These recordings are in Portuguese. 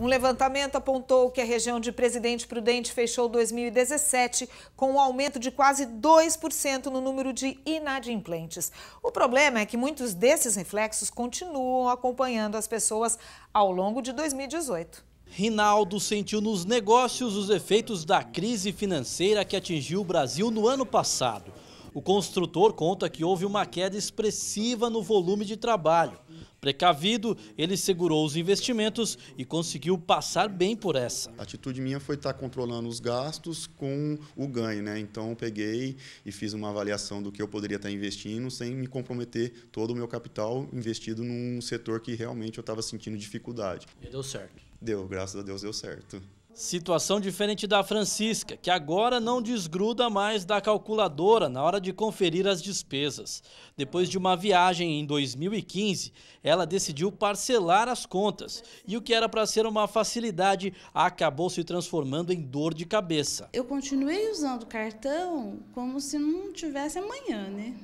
Um levantamento apontou que a região de Presidente Prudente fechou 2017 com um aumento de quase 2% no número de inadimplentes. O problema é que muitos desses reflexos continuam acompanhando as pessoas ao longo de 2018. Rinaldo sentiu nos negócios os efeitos da crise financeira que atingiu o Brasil no ano passado. O construtor conta que houve uma queda expressiva no volume de trabalho. Precavido, ele segurou os investimentos e conseguiu passar bem por essa. A atitude minha foi estar controlando os gastos com o ganho, né? Então eu peguei e fiz uma avaliação do que eu poderia estar investindo sem me comprometer todo o meu capital investido num setor que realmente eu estava sentindo dificuldade. E deu certo. Deu, graças a Deus deu certo. Situação diferente da Francisca, que agora não desgruda mais da calculadora na hora de conferir as despesas. Depois de uma viagem em 2015, ela decidiu parcelar as contas e o que era para ser uma facilidade acabou se transformando em dor de cabeça. Eu continuei usando o cartão como se não tivesse amanhã, né?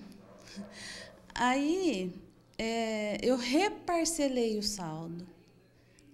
Aí é, eu reparcelei o saldo.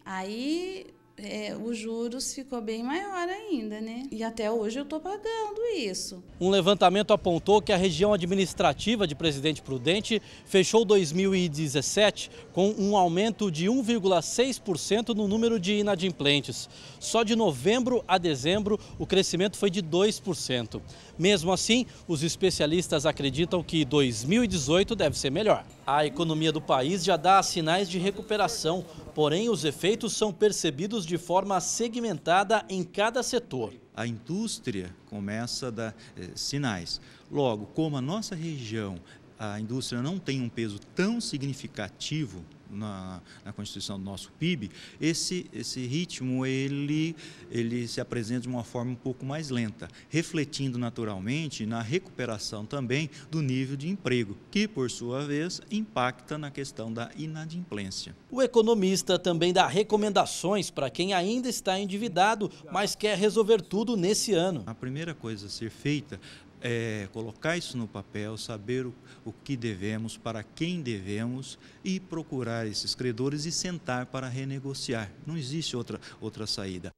Aí é, os juros ficou bem maior ainda, né? E até hoje eu estou pagando isso. Um levantamento apontou que a região administrativa de Presidente Prudente fechou 2017 com um aumento de 1,6% no número de inadimplentes. Só de novembro a dezembro, o crescimento foi de 2%. Mesmo assim, os especialistas acreditam que 2018 deve ser melhor. A economia do país já dá sinais de recuperação, porém os efeitos são percebidos de forma segmentada em cada setor. A indústria começa a dar eh, sinais. Logo, como a nossa região, a indústria não tem um peso tão significativo na, na constituição do nosso PIB, esse, esse ritmo ele, ele se apresenta de uma forma um pouco mais lenta, refletindo naturalmente na recuperação também do nível de emprego, que, por sua vez, impacta na questão da inadimplência. O economista também dá recomendações para quem ainda está endividado, mas quer resolver tudo nesse ano. A primeira coisa a ser feita é, colocar isso no papel, saber o, o que devemos, para quem devemos e procurar esses credores e sentar para renegociar. Não existe outra, outra saída.